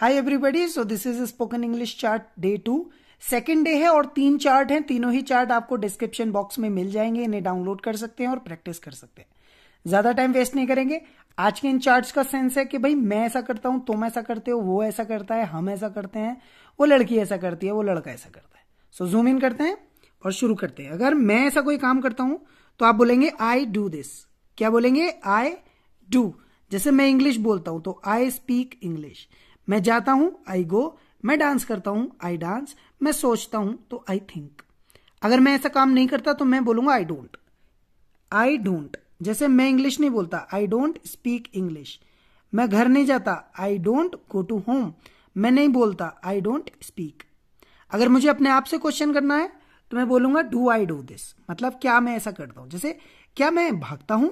Hi everybody so this is spoken English chart day two second day है और तीन chart हैं तीनों ही चार्ट आपको डिस्क्रिप्शन बॉक्स में मिल जाएंगे इन्हें डाउनलोड कर सकते हैं और प्रैक्टिस कर सकते हैं ज्यादा टाइम वेस्ट नहीं करेंगे आज के इन चार्ट्स का सेंस है कि भाई मैं ऐसा करता हूं तुम ऐसा करते हो वो ऐसा करता है हम ऐसा करते हैं वो लड़की ऐसा करती है वो लड़का ऐसा करता है सो जूम इन करते हैं और शुरू करते हैं अगर मैं ऐसा कोई काम करता हूं तो आप बोलेंगे आई डू दिस क्या बोलेंगे आई डू जैसे मैं इंग्लिश बोलता हूं तो आई स्पीक इंग्लिश मैं जाता हूं आई गो मैं डांस करता हूं आई डांस मैं सोचता हूं तो आई थिंक अगर मैं ऐसा काम नहीं करता तो मैं बोलूंगा आई डोंट आई डोंट जैसे मैं इंग्लिश नहीं बोलता आई डोंट स्पीक इंग्लिश मैं घर नहीं जाता I don't go to home मैं नहीं बोलता आई डोंट स्पीक अगर मुझे अपने आप से क्वेश्चन करना है तो मैं बोलूंगा डू आई डू दिस मतलब क्या मैं ऐसा करता हूं जैसे क्या मैं भागता हूं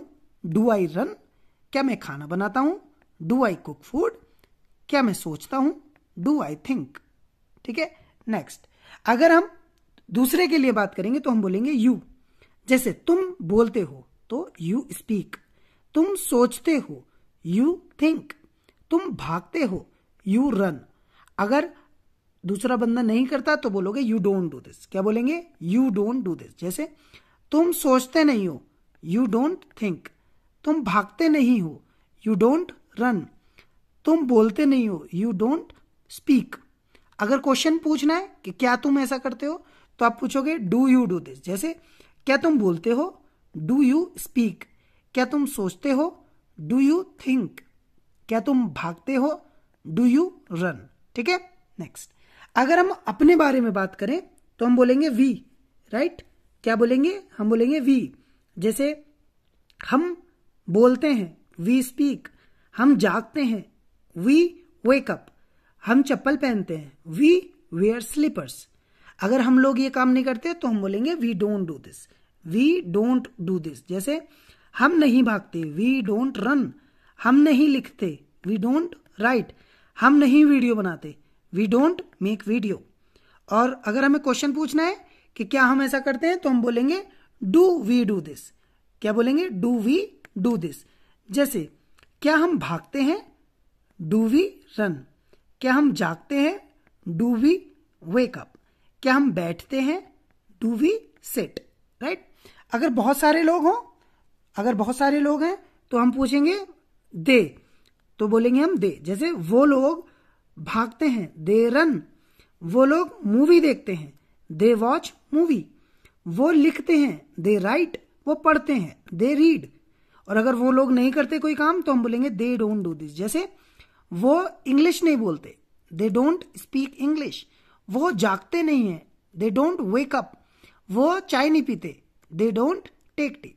डू आई रन क्या मैं खाना बनाता हूं डू आई कुक फूड क्या मैं सोचता हूं डू आई थिंक ठीक है नेक्स्ट अगर हम दूसरे के लिए बात करेंगे तो हम बोलेंगे यू जैसे तुम बोलते हो तो यू स्पीक तुम सोचते हो यू थिंक तुम भागते हो यू रन अगर दूसरा बंदा नहीं करता तो बोलोगे यू डोंट डू दिस क्या बोलेंगे यू डोंट डू दिस जैसे तुम सोचते नहीं हो यू डोंट थिंक तुम भागते नहीं हो यू डोंट रन तुम बोलते नहीं हो यू डोंट स्पीक अगर क्वेश्चन पूछना है कि क्या तुम ऐसा करते हो तो आप पूछोगे डू यू डू दिस जैसे क्या तुम बोलते हो डू यू स्पीक क्या तुम सोचते हो डू यू थिंक क्या तुम भागते हो डू यू रन ठीक है नेक्स्ट अगर हम अपने बारे में बात करें तो हम बोलेंगे वी राइट right? क्या बोलेंगे हम बोलेंगे वी जैसे हम बोलते हैं वी स्पीक हम जागते हैं वी वेकअप हम चप्पल पहनते हैं वी वेयर स्लीपर्स अगर हम लोग ये काम नहीं करते तो हम बोलेंगे we don't do this we don't do this जैसे हम नहीं भागते वी डोंट रन हम नहीं लिखते वी डोंट राइट हम नहीं वीडियो बनाते वी डोंट मेक वीडियो और अगर हमें क्वेश्चन पूछना है कि क्या हम ऐसा करते हैं तो हम बोलेंगे डू वी डू दिस क्या बोलेंगे डू वी डू दिस जैसे क्या हम भागते हैं डू वी रन क्या हम जागते हैं डू वी वेकअप क्या हम बैठते हैं डू वी सिट राइट अगर बहुत सारे लोग हों अगर बहुत सारे लोग हैं तो हम पूछेंगे दे तो बोलेंगे हम दे जैसे वो लोग भागते हैं दे रन वो लोग मूवी देखते हैं दे वॉच मूवी वो लिखते हैं दे राइट वो पढ़ते हैं दे रीड और अगर वो लोग नहीं करते कोई काम तो हम बोलेंगे दे डोंट डू दिस जैसे वो इंग्लिश नहीं बोलते दे डोंट स्पीक इंग्लिश वो जागते नहीं है दे डोंट वेक अप वो चाय नहीं पीते दे डोंट टेक टी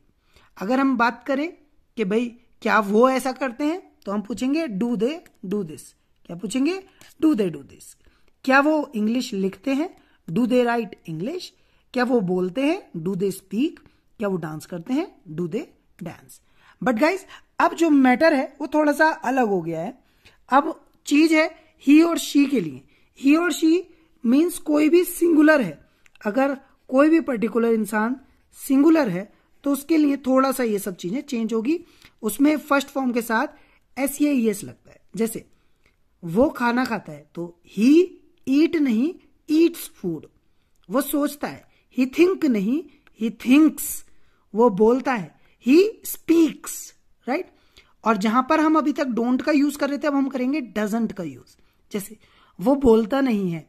अगर हम बात करें कि भाई क्या वो ऐसा करते हैं तो हम पूछेंगे डू दे डू दिस क्या पूछेंगे डू दे डू दिस क्या वो इंग्लिश लिखते हैं डू दे राइट इंग्लिश क्या वो बोलते हैं डू दे स्पीक क्या वो डांस करते हैं do they dance but guys अब जो मैटर है वो थोड़ा सा अलग हो गया है अब चीज है ही और शी के लिए ही और शी मीन्स कोई भी सिंगुलर है अगर कोई भी पर्टिकुलर इंसान सिंगुलर है तो उसके लिए थोड़ा सा ये सब चीजें चेंज होगी उसमें फर्स्ट फॉर्म के साथ एस ए एस लगता है जैसे वो खाना खाता है तो ही ईट नहीं ईट्स फूड वो सोचता है ही थिंक नहीं ही थिंक्स वो बोलता है ही स्पीक्स राइट right? और जहां पर हम अभी तक डोंट का यूज कर रहे थे अब हम करेंगे डजेंट का यूज जैसे वो बोलता नहीं है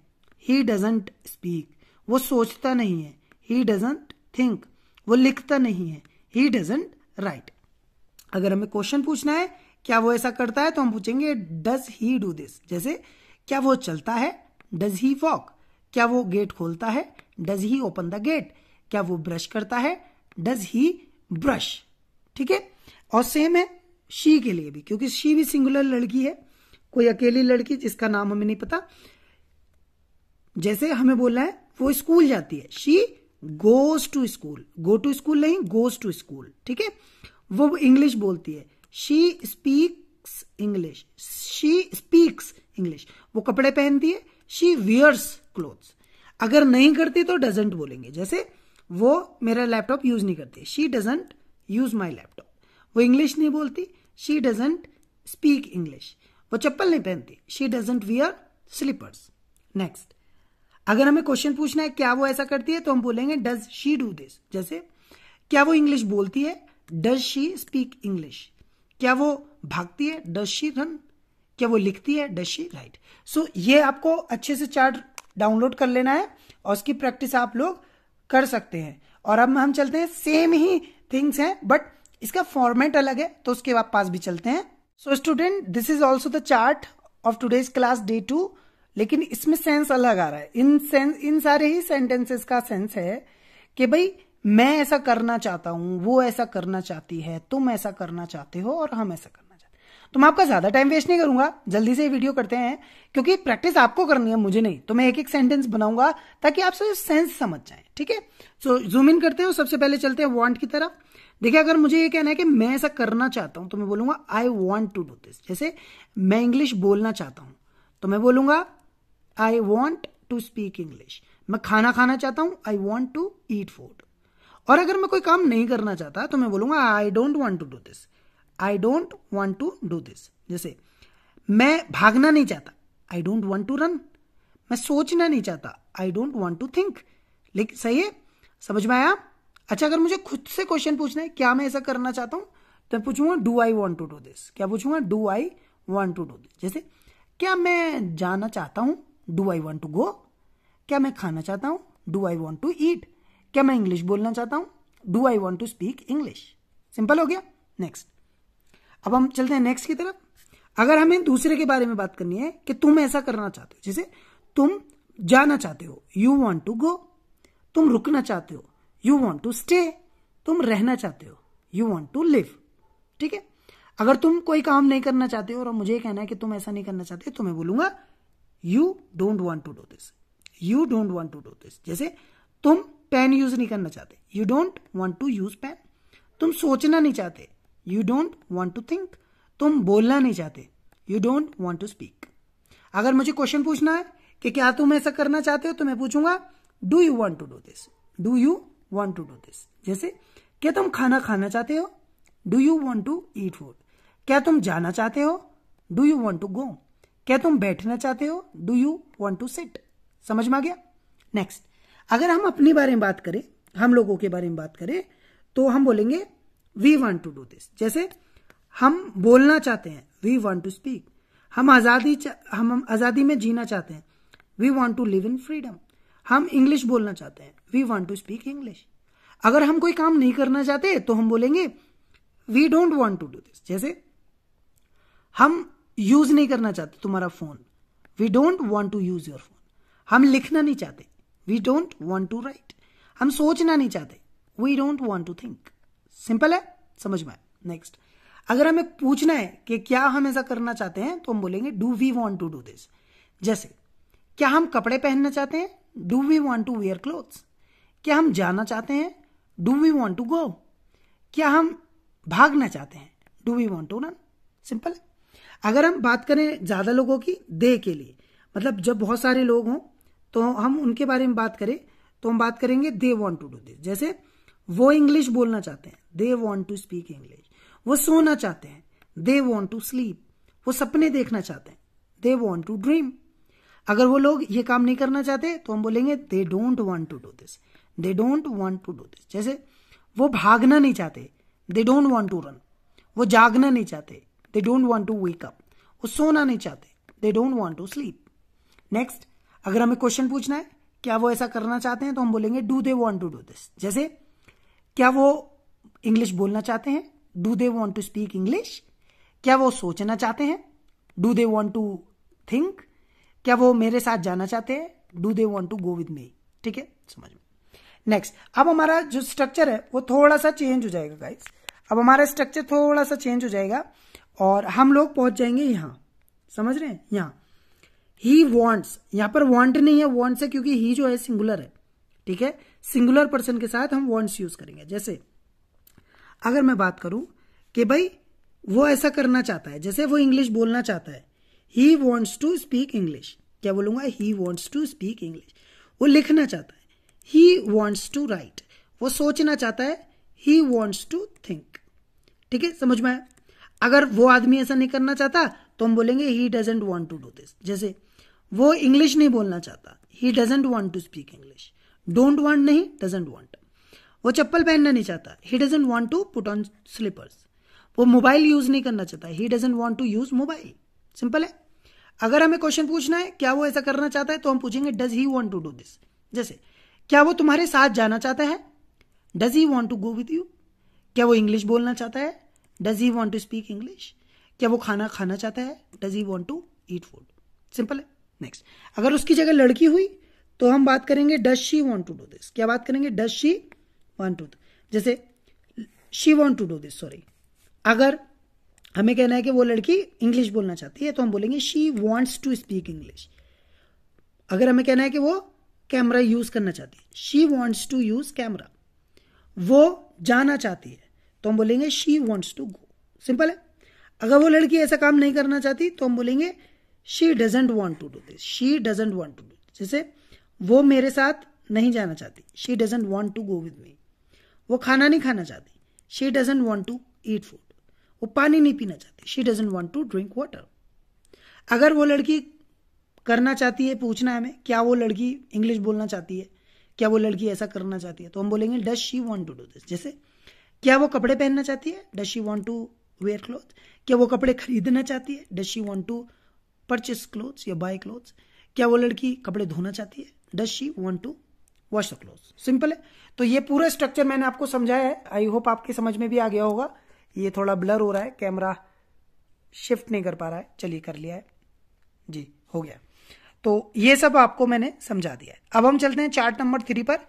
ही डजेंट स्पीक वो सोचता नहीं है ही डजेंट थिंक वो लिखता नहीं है ही डजेंट राइट अगर हमें क्वेश्चन पूछना है क्या वो ऐसा करता है तो हम पूछेंगे डज ही डू दिस जैसे क्या वो चलता है डज ही वॉक क्या वो गेट खोलता है does he open the gate क्या वो ब्रश करता है डज ही ब्रश ठीक है और सेम है शी के लिए भी क्योंकि शी भी सिंगुलर लड़की है कोई अकेली लड़की जिसका नाम हमें नहीं पता जैसे हमें बोलना है वो स्कूल जाती है she goes to school go to school नहीं गोज टू स्कूल ठीक है वो इंग्लिश बोलती है she speaks English she speaks English वो कपड़े पहनती है शी वियर्स क्लोथ्स अगर नहीं करती तो डजेंट बोलेंगे जैसे वो मेरा लैपटॉप यूज नहीं करती she doesn't use my laptop वो इंग्लिश नहीं बोलती शी डजेंट स्पीक इंग्लिश वो चप्पल नहीं पहनती she doesn't wear slippers next अगर हमें क्वेश्चन पूछना है क्या वो ऐसा करती है तो हम बोलेंगे डज शी डू दिस जैसे क्या वो इंग्लिश बोलती है डज शी स्पीक इंग्लिश क्या वो भागती है डज शी रन क्या वो लिखती है डज शी राइट सो ये आपको अच्छे से चार्ट डाउनलोड कर लेना है और उसकी प्रैक्टिस आप लोग कर सकते हैं और अब हम चलते हैं सेम ही थिंग्स हैं बट इसका फॉर्मेट अलग है तो उसके बाद पास भी चलते हैं so student this is also the chart of today's class day two लेकिन इसमें सेंस अलग आ रहा है इन सेंस इन सारे ही सेंटेंसेस का सेंस है कि भाई मैं ऐसा करना चाहता हूं वो ऐसा करना चाहती है तुम ऐसा करना चाहते हो और हम ऐसा करना चाहते हैं तो मैं आपका ज्यादा टाइम वेस्ट नहीं करूंगा जल्दी से वीडियो करते हैं क्योंकि प्रैक्टिस आपको करनी है मुझे नहीं तो मैं एक एक सेंटेंस बनाऊंगा ताकि आप सब सेंस समझ जाए ठीक है सो जूम इन करते हो सबसे पहले चलते हैं वॉन्ट की तरफ देखिए अगर मुझे ये कहना है कि मैं ऐसा करना चाहता हूं तो मैं बोलूंगा I want to do this जैसे मैं इंग्लिश बोलना चाहता हूं तो मैं बोलूंगा I want to speak English मैं खाना खाना चाहता हूं I want to eat food और अगर मैं कोई काम नहीं करना चाहता तो मैं बोलूंगा I don't want to do this I don't want to do this जैसे मैं भागना नहीं चाहता I don't want to run मैं सोचना नहीं चाहता I don't want to think लेकिन सही है समझ में आया अच्छा अगर मुझे खुद से क्वेश्चन पूछना है क्या मैं ऐसा करना चाहता हूं तो पूछूंगा do I want to do this क्या पूछूंगा do I want to do this जैसे क्या मैं जाना चाहता हूं do I want to go क्या मैं खाना चाहता हूं do I want to eat क्या मैं इंग्लिश बोलना चाहता हूं do I want to speak English simple हो गया नेक्स्ट अब हम चलते हैं नेक्स्ट की तरफ अगर हमें दूसरे के बारे में बात करनी है कि तुम ऐसा करना चाहते हो जैसे तुम जाना चाहते हो यू वॉन्ट टू गो तुम रुकना चाहते हो यू वॉन्ट टू स्टे तुम रहना चाहते हो यू वॉन्ट टू लिव ठीक है अगर तुम कोई काम नहीं करना चाहते हो और मुझे कहना है कि तुम ऐसा नहीं करना चाहते तो मैं बोलूंगा you don't want to do this you don't want to do this जैसे तुम पेन यूज नहीं करना चाहते you don't want to use pen तुम सोचना नहीं चाहते you don't want to think तुम बोलना नहीं चाहते you don't want to speak अगर मुझे क्वेश्चन पूछना है कि क्या तुम ऐसा करना चाहते हो तो मैं पूछूंगा do you want to do this do you want to do this जैसे क्या तुम खाना खाना चाहते हो do you want to eat food क्या तुम जाना चाहते हो do you want to go क्या तुम बैठना चाहते हो do you want to sit समझ में आ गया नेक्स्ट अगर हम अपने बारे में बात करें हम लोगों के बारे में बात करें तो हम बोलेंगे we want to do this जैसे हम बोलना चाहते हैं वी वॉन्ट टू स्पीक हम आज़ादी हम आज़ादी में जीना चाहते हैं we want to live in freedom हम इंग्लिश बोलना चाहते हैं we want to speak English अगर हम कोई काम नहीं करना चाहते तो हम बोलेंगे we don't want to do this जैसे हम यूज नहीं करना चाहते तुम्हारा phone we don't want to use your phone हम लिखना नहीं चाहते we don't want to write हम सोचना नहीं चाहते we don't want to think simple है समझ में नेक्स्ट अगर हमें पूछना है कि क्या हम ऐसा करना चाहते हैं तो हम बोलेंगे do we want to do this जैसे क्या हम कपड़े पहनना चाहते हैं do we want to wear clothes क्या हम जाना चाहते हैं do we want to go क्या हम भागना चाहते हैं do we want to run simple अगर हम बात करें ज़्यादा लोगों की दे के लिए मतलब जब बहुत सारे लोग हों तो हम उनके बारे में बात करें तो हम बात करेंगे they want to do this जैसे वो इंग्लिश बोलना चाहते हैं they want to speak English वो सोना चाहते हैं दे वॉन्ट टू स्लीप वो सपने देखना चाहते हैं दे वॉन्ट टू ड्रीम अगर वो लोग ये काम नहीं करना चाहते तो हम बोलेंगे they don't want to do this they don't want to do this जैसे वो भागना नहीं चाहते they don't want to run वो जागना नहीं चाहते they don't want to wake up वो सोना नहीं चाहते they don't want to sleep next अगर हमें क्वेश्चन पूछना है क्या वो ऐसा करना चाहते हैं तो हम बोलेंगे do they want to do this जैसे क्या वो इंग्लिश बोलना चाहते हैं do they want to speak English क्या वो सोचना चाहते हैं do they want to think क्या वो मेरे साथ जाना चाहते हैं do they want to go with me ठीक है समझ में नेक्स्ट अब हमारा जो स्ट्रक्चर है वो थोड़ा सा चेंज हो जाएगा गाइस अब हमारा स्ट्रक्चर थोड़ा सा चेंज हो जाएगा और हम लोग पहुंच जाएंगे यहां समझ रहे हैं यहां ही वॉन्ट्स यहां पर वॉन्ट नहीं है वॉन्ट्स है क्योंकि ही जो है सिंगुलर है ठीक है सिंगुलर पर्सन के साथ हम वॉन्ट्स यूज करेंगे जैसे अगर मैं बात करूं कि भाई वो ऐसा करना चाहता है जैसे वो इंग्लिश बोलना चाहता है he wants to speak English क्या बोलूंगा he wants to speak English वो लिखना चाहता है ही वॉन्ट्स टू राइट वो सोचना चाहता है ही वॉन्ट्स टू थिंक ठीक है समझ में अगर वो आदमी ऐसा नहीं करना चाहता तो हम बोलेंगे he doesn't want to do this जैसे वो इंग्लिश नहीं बोलना चाहता he doesn't want to speak English don't want नहीं डजेंट वॉन्ट वो चप्पल पहनना नहीं चाहता he doesn't want to put on slippers वो मोबाइल यूज नहीं करना चाहता he doesn't want to use mobile simple है अगर हमें क्वेश्चन पूछना है क्या वो ऐसा करना चाहता है तो हम पूछेंगे does he want to do this जैसे क्या वो तुम्हारे साथ जाना चाहता है does he want to go with you क्या वो इंग्लिश बोलना चाहता है does he want to speak English क्या वो खाना खाना चाहता है does he want to eat food simple है नेक्स्ट अगर उसकी जगह लड़की हुई तो हम बात करेंगे does she want to do this क्या बात करेंगे डज शी वॉन्ट टू जैसे she want to do this sorry अगर हमें कहना है कि वो लड़की इंग्लिश बोलना चाहती है तो हम बोलेंगे she wants to speak English अगर हमें कहना है कि वो कैमरा यूज करना चाहती है she wants to use camera वो जाना चाहती है तो हम बोलेंगे she wants to go simple है अगर वो लड़की ऐसा काम नहीं करना चाहती तो हम बोलेंगे she doesn't want to do this she doesn't want to do जैसे वो मेरे साथ नहीं जाना चाहती she doesn't want to go with me वो खाना नहीं खाना चाहती she doesn't want to eat food वो पानी नहीं पीना चाहती she doesn't want to drink water अगर वो लड़की करना चाहती है पूछना हमें क्या वो लड़की इंग्लिश बोलना चाहती है क्या वो लड़की ऐसा करना चाहती है तो हम बोलेंगे does she want to do this जैसे क्या वो कपड़े पहनना चाहती है does she want to wear cloth क्या वो कपड़े खरीदना चाहती है does she want to purchase cloth या बाय क्लोथ क्या वो लड़की कपड़े धोना चाहती है does she want to wash the cloth simple है तो ये पूरा स्ट्रक्चर मैंने आपको समझाया है आई होप आपके समझ में भी आ गया होगा ये थोड़ा ब्लर हो रहा है कैमरा शिफ्ट नहीं कर पा रहा है चलिए कर लिया है जी हो गया तो ये सब आपको मैंने समझा दिया है अब हम चलते हैं चार्ट नंबर थ्री पर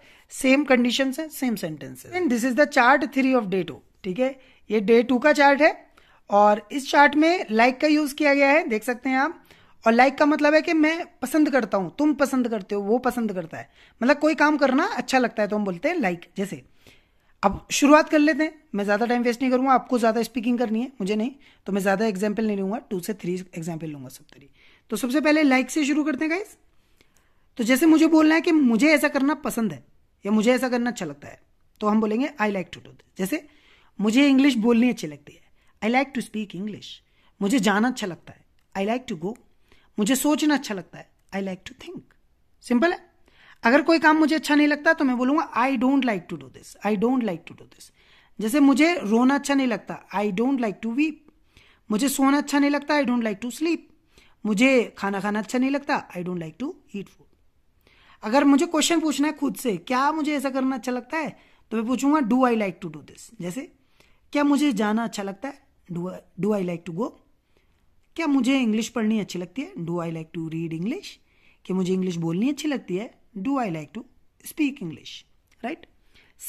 सेम कंडीशन है same sentences and this is the chart three of day two ठीक है ये डे टू का चार्ट है और इस चार्ट में लाइक का यूज किया गया है देख सकते हैं आप और लाइक का मतलब है कि मैं पसंद करता हूं तुम पसंद करते हो वो पसंद करता है मतलब कोई काम करना अच्छा लगता है तो हम बोलते हैं लाइक जैसे अब शुरुआत कर लेते हैं मैं ज़्यादा टाइम वेस्ट नहीं करूंगा आपको ज़्यादा स्पीकिंग करनी है मुझे नहीं तो मैं ज़्यादा एग्जाम्पल नहीं लूंगा टू से थ्री एग्जाम्पल लूंगा सब तरी तो सबसे पहले लाइक से शुरू करते हैं गाइस तो जैसे मुझे बोलना है कि मुझे ऐसा करना पसंद है या मुझे ऐसा करना अच्छा लगता है तो हम बोलेंगे आई लाइक टू डू जैसे मुझे इंग्लिश बोलनी अच्छी लगती है I like to speak English मुझे जाना अच्छा लगता है आई लाइक टू गो मुझे सोचना अच्छा लगता है I like to think simple है अगर कोई काम मुझे अच्छा नहीं लगता तो मैं बोलूंगा I don't like to do this I don't like to do this जैसे मुझे रोना अच्छा नहीं लगता I don't like to weep मुझे सोना अच्छा नहीं लगता I don't like to sleep मुझे खाना खाना अच्छा नहीं लगता I don't like to eat food अगर मुझे क्वेश्चन पूछना है खुद से क्या मुझे ऐसा करना अच्छा लगता है तो मैं पूछूंगा do I like to do this जैसे क्या मुझे जाना अच्छा लगता है do I like to go क्या मुझे इंग्लिश पढ़नी अच्छी लगती है do I like to read English क्या मुझे इंग्लिश बोलनी अच्छी लगती है do I like to speak English right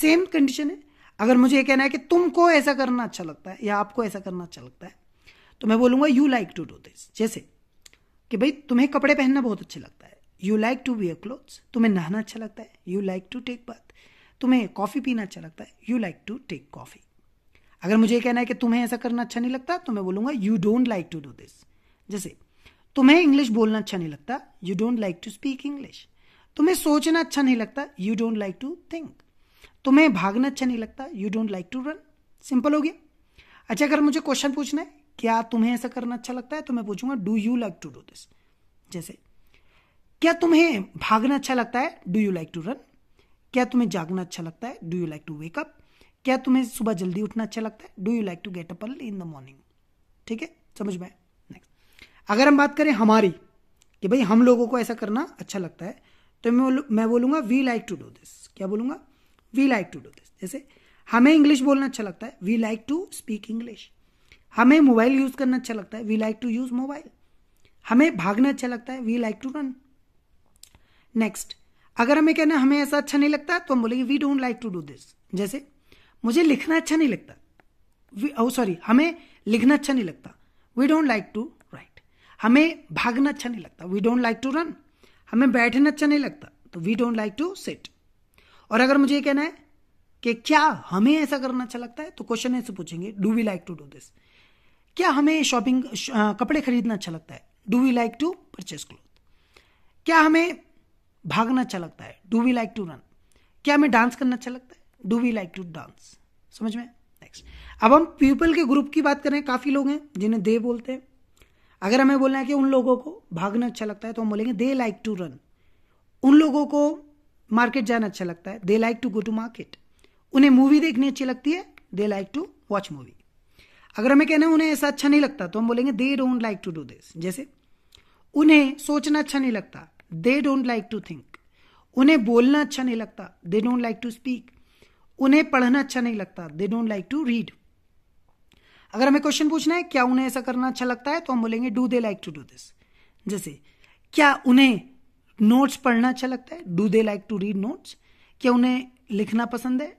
same condition है अगर मुझे कहना है कि तुमको ऐसा करना अच्छा लगता है या आपको ऐसा करना अच्छा लगता है तो मैं बोलूंगा you like to do this जैसे कि भाई तुम्हें कपड़े पहनना बहुत अच्छा लगता है you like to wear clothes तुम्हें नहाना अच्छा लगता है you like to take bath तुम्हें कॉफ़ी पीना अच्छा लगता है you like to take coffee अगर मुझे कहना है कि तुम्हें ऐसा करना अच्छा नहीं लगता तो मैं बोलूंगा you don't like to do this जैसे तुम्हें इंग्लिश बोलना अच्छा नहीं लगता you don't like to speak English तुम्हें सोचना अच्छा नहीं लगता you don't like to think तुम्हें भागना अच्छा नहीं लगता you don't like to run simple हो गया अच्छा अगर मुझे क्वेश्चन पूछना है क्या तुम्हें ऐसा करना अच्छा लगता है तो मैं पूछूंगा do you like to do this जैसे क्या तुम्हें भागना अच्छा लगता है do you like to run क्या तुम्हें जागना अच्छा लगता है do you like to wake up क्या तुम्हें सुबह जल्दी उठना अच्छा लगता है do you like to get up in the morning ठीक है समझ में नेक्स्ट अगर हम बात करें हमारी कि भाई हम लोगों को ऐसा करना अच्छा लगता है तो मैं बोलूंगा बोलूँगा we like to do this क्या बोलूँगा we like to do this जैसे हमें इंग्लिश बोलना अच्छा लगता है we like to speak English हमें मोबाइल यूज़ करना अच्छा लगता है we like to use mobile हमें भागना अच्छा लगता है we like to run next अगर हमें कहना हमें ऐसा अच्छा नहीं लगता तो हम बोलेंगे we don't like to do this जैसे मुझे लिखना अच्छा नहीं लगता वी ओ सॉरी हमें लिखना अच्छा नहीं लगता we don't like to write हमें भागना अच्छा नहीं लगता we don't like to run हमें बैठना अच्छा नहीं लगता तो we don't like to sit और अगर मुझे कहना है कि क्या हमें ऐसा करना अच्छा लगता है तो क्वेश्चन ऐसे पूछेंगे do we like to do this क्या हमें शॉपिंग कपड़े खरीदना अच्छा लगता है do we like to purchase cloth क्या हमें भागना अच्छा लगता है do we like to run क्या हमें डांस करना अच्छा लगता है do we like to dance समझ में नेक्स्ट अब हम पीपल के ग्रुप की बात करें काफ़ी लोग हैं जिन्हें दे बोलते हैं अगर हमें बोलना है कि उन लोगों को भागना अच्छा लगता है तो हम बोलेंगे दे लाइक टू रन उन लोगों को मार्केट जाना अच्छा लगता है they like to go to market उन्हें मूवी देखनी अच्छी लगती है they like to watch movie अगर हमें कहना है उन्हें ऐसा अच्छा नहीं लगता तो हम बोलेंगे they don't like to do this जैसे उन्हें सोचना अच्छा नहीं लगता they don't like to think उन्हें बोलना अच्छा नहीं लगता they don't like to speak उन्हें पढ़ना अच्छा नहीं लगता they don't like to read अगर हमें क्वेश्चन पूछना है क्या उन्हें ऐसा करना अच्छा लगता है तो हम बोलेंगे do they like to do this जैसे क्या उन्हें नोट्स पढ़ना अच्छा लगता है do they like to read notes क्या उन्हें लिखना पसंद है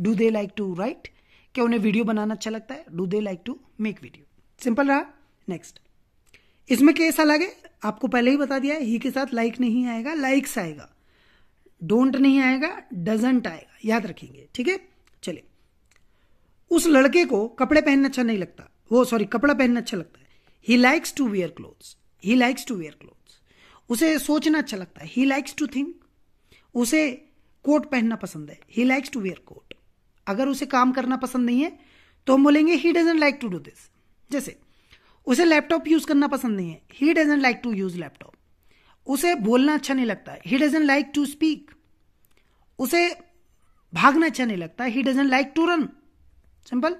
do they like to write क्या उन्हें वीडियो बनाना अच्छा लगता है do they like to make video simple रहा नेक्स्ट इसमें केस अलग है आपको पहले ही बता दिया है ही के साथ लाइक like नहीं आएगा लाइक्स आएगा डोंट नहीं आएगा डजेंट आएगा याद रखेंगे ठीक है चलिए उस लड़के को कपड़े पहनना अच्छा नहीं लगता वो सॉरी कपड़ा पहनना अच्छा लगता है he likes to wear clothes he likes to wear clothes उसे सोचना अच्छा लगता है ही लाइक्स टू थिंक उसे कोट पहनना पसंद है he likes to wear coat अगर उसे काम करना पसंद नहीं है तो हम बोलेंगे he doesn't like to do this जैसे उसे लैपटॉप यूज करना पसंद नहीं है he doesn't like to use laptop उसे बोलना अच्छा नहीं लगता he doesn't like to speak उसे भागना अच्छा नहीं लगता he doesn't like to run simple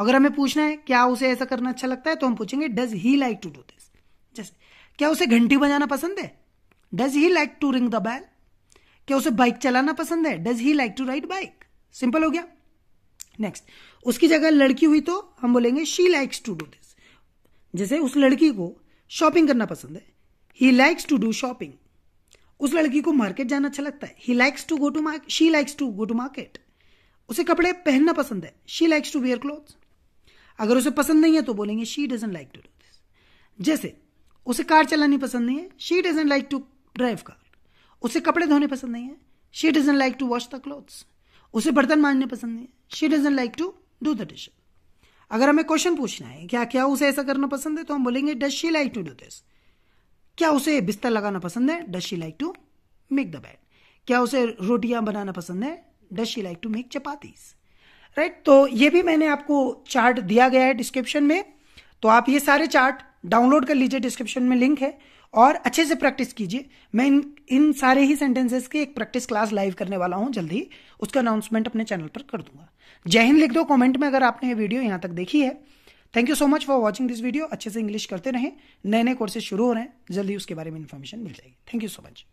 अगर हमें पूछना है क्या उसे ऐसा करना अच्छा लगता है तो हम पूछेंगे does he like to do this जैसे क्या उसे घंटी बजाना पसंद है does he like to ring the bell क्या उसे बाइक चलाना पसंद है does he like to ride bike simple हो गया नेक्स्ट उसकी जगह लड़की हुई तो हम बोलेंगे she likes to do this जैसे उस लड़की को शॉपिंग करना पसंद है he likes to do shopping उस लड़की को मार्केट जाना अच्छा लगता है he likes to go to market she likes to go to market उसे कपड़े पहनना पसंद है she likes to wear cloth अगर उसे पसंद नहीं है तो बोलेंगे she doesn't like to do this जैसे उसे कार चलानी पसंद नहीं है she doesn't like to drive car उसे कपड़े धोने पसंद नहीं है she doesn't like to wash the clothes उसे बर्तन मांजने पसंद नहीं है she doesn't like to do the dish अगर हमें क्वेश्चन पूछना है क्या क्या उसे ऐसा करना पसंद है तो हम बोलेंगे does she like to do this क्या उसे बिस्तर लगाना पसंद है does she like to make the bed क्या उसे रोटियां बनाना पसंद है does she like to make chapatis right तो ये भी मैंने आपको चार्ट दिया गया है डिस्क्रिप्शन में तो आप ये सारे चार्ट डाउनलोड कर लीजिए डिस्क्रिप्शन में लिंक है और अच्छे से प्रैक्टिस कीजिए मैं इन इन सारे ही सेंटेंसेस की एक प्रैक्टिस क्लास लाइव करने वाला हूं जल्दी उसका अनाउंसमेंट अपने चैनल पर कर दूंगा जय हिंद लिख दो कमेंट में अगर आपने ये वीडियो यहां तक देखी है thank you so much for watching this video अच्छे से इंग्लिश करते रहें नए नए कोर्सेज शुरू हो रहे हैं जल्दी उसके बारे में इन्फॉर्मेशन मिल जाएगी थैंक यू सो मच